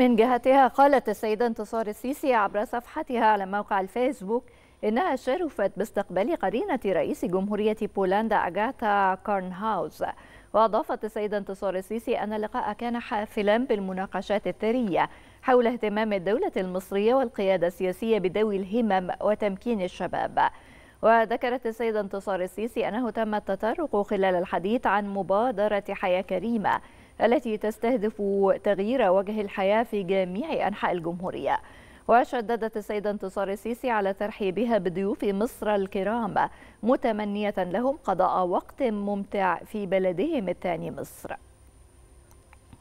من جهتها قالت السيدة انتصار السيسي عبر صفحتها على موقع الفيسبوك إنها شرفت باستقبال قرينة رئيس جمهورية بولندا أجاتا كارنهاوز وأضافت السيدة انتصار السيسي أن اللقاء كان حافلا بالمناقشات الثرية حول اهتمام الدولة المصرية والقيادة السياسية بذوي الهمم وتمكين الشباب وذكرت السيدة انتصار السيسي أنه تم التطرق خلال الحديث عن مبادرة حياة كريمة التي تستهدف تغيير وجه الحياة في جميع أنحاء الجمهورية وشددت السيدة انتصار السيسي على ترحيبها بضيوف مصر الكرام متمنية لهم قضاء وقت ممتع في بلدهم الثاني مصر